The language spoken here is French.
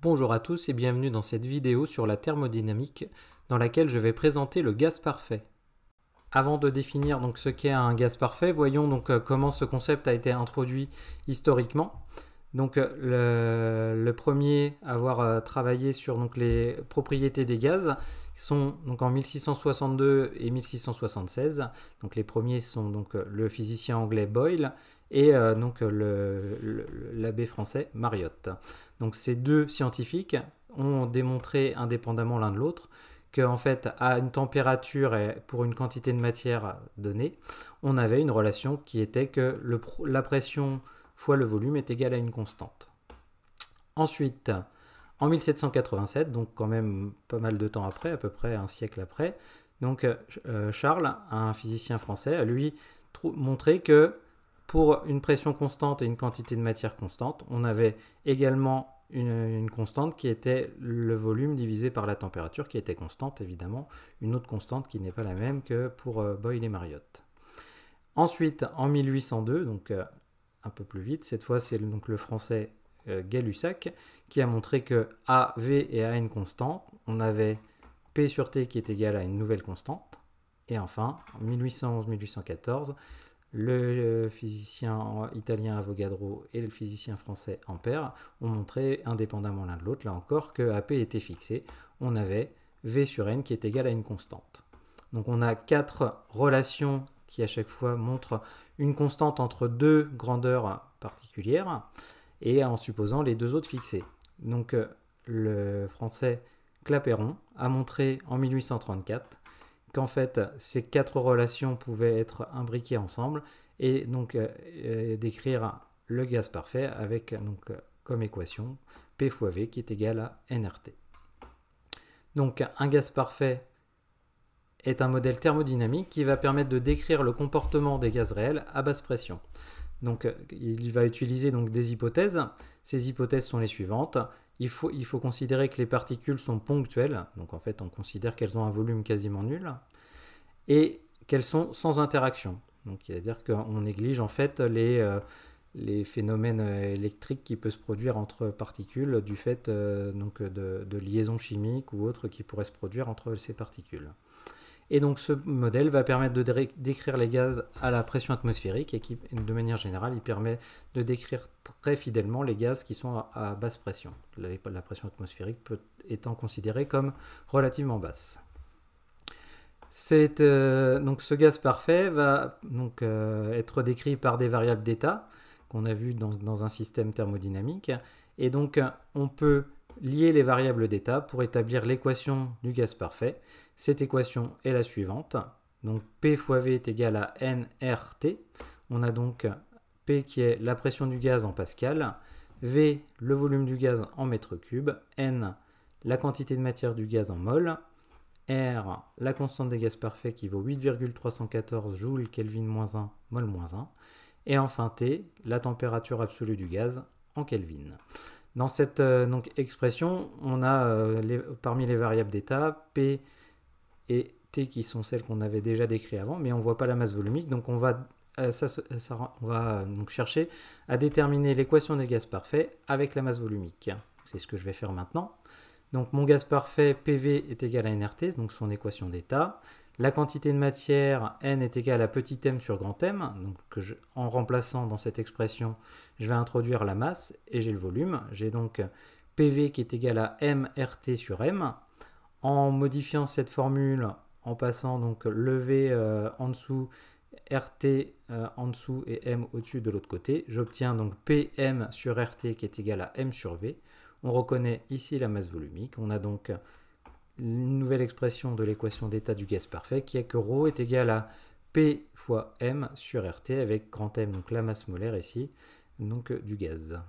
Bonjour à tous et bienvenue dans cette vidéo sur la thermodynamique dans laquelle je vais présenter le gaz parfait. Avant de définir donc ce qu'est un gaz parfait, voyons donc euh, comment ce concept a été introduit historiquement. Donc euh, le, premier à avoir euh, travaillé sur donc, les propriétés des gaz sont donc en 1662 et 1676. Donc les premiers sont donc le physicien anglais Boyle et euh, donc l'abbé français Mariotte. Donc ces deux scientifiques ont démontré indépendamment l'un de l'autre qu'en fait à une température et pour une quantité de matière donnée, on avait une relation qui était que la pression fois le volume est égale à une constante. Ensuite, en 1787, donc quand même pas mal de temps après, à peu près un siècle après, donc euh, Charles, un physicien français, a lui montré que pour une pression constante et une quantité de matière constante, on avait également une, constante qui était le volume divisé par la température, qui était constante évidemment, une autre constante qui n'est pas la même que pour euh, Boyle et Mariotte. Ensuite, en 1802, donc euh, un peu plus vite, cette fois c'est donc le français euh, Gay-Lussac qui a montré que A, V et A N constante, on avait P sur T qui est égal à une nouvelle constante, et enfin, en 1811-1814, le euh, physicien italien Avogadro et le physicien français Ampère ont montré, indépendamment l'un de l'autre, là encore, que AP était fixé. On avait V sur N qui est égal à une constante. Donc on a quatre relations qui à chaque fois montrent une constante entre deux grandeurs particulières et en supposant les deux autres fixées. Donc euh, le français Clapeyron a montré en 1834 qu'en fait ces quatre relations pouvaient être imbriquées ensemble et donc euh, euh, d'écrire le gaz parfait avec euh, comme équation P fois V qui est égal à nRT. Donc un gaz parfait est un modèle thermodynamique qui va permettre de décrire le comportement des gaz réels à basse pression. Donc il va utiliser donc des hypothèses. Ces hypothèses sont les suivantes il faut, considérer que les particules sont ponctuelles, donc en fait on considère qu'elles ont un volume quasiment nul, et qu'elles sont sans interaction. c'est-à-dire qu'on néglige en fait les, euh, phénomènes euh, électriques qui peuvent se produire entre particules du fait euh, de, de liaisons chimiques ou autres qui pourraient se produire entre ces particules. Et donc ce modèle va permettre de décrire les gaz à la pression atmosphérique et de manière générale, il permet de décrire très fidèlement les gaz qui sont à, basse pression. La, pression atmosphérique étant considérée comme relativement basse. Euh, ce gaz parfait va donc euh, être décrit par des variables d'état qu'on a vues dans, dans, un système thermodynamique. Et donc on peut lier les variables d'état pour établir l'équation du gaz parfait cette équation est la suivante. Donc P fois V est égal à nRT. On a donc P qui est la pression du gaz en pascal, V le volume du gaz en mètre cube, N la quantité de matière du gaz en mol, R la constante des gaz parfaits qui vaut 8,314 joules Kelvin 1 mol 1, et enfin T la température absolue du gaz en Kelvin. Dans cette euh, expression, on a euh, parmi les variables d'état P et T qui sont celles qu'on avait déjà décrites avant, mais on ne voit pas la masse volumique, donc on va, chercher à déterminer l'équation des gaz parfaits avec la masse volumique. C'est ce que je vais faire maintenant. Donc mon gaz parfait PV est égal à NRT, donc son équation d'état. La quantité de matière N est égale à petit m sur grand M, donc en remplaçant dans cette expression, je vais introduire la masse et j'ai le volume. J'ai donc PV qui est égal à MRT sur M, en modifiant cette formule, en passant donc le V euh, en dessous, RT euh, en dessous et M au-dessus de l'autre côté, j'obtiens donc PM sur RT qui est égal à M sur V. On reconnaît ici la masse volumique. On a donc une nouvelle expression de l'équation d'état du gaz parfait qui est que ρ est égal à P fois M sur RT avec grand M, donc la masse molaire ici, donc euh, du gaz.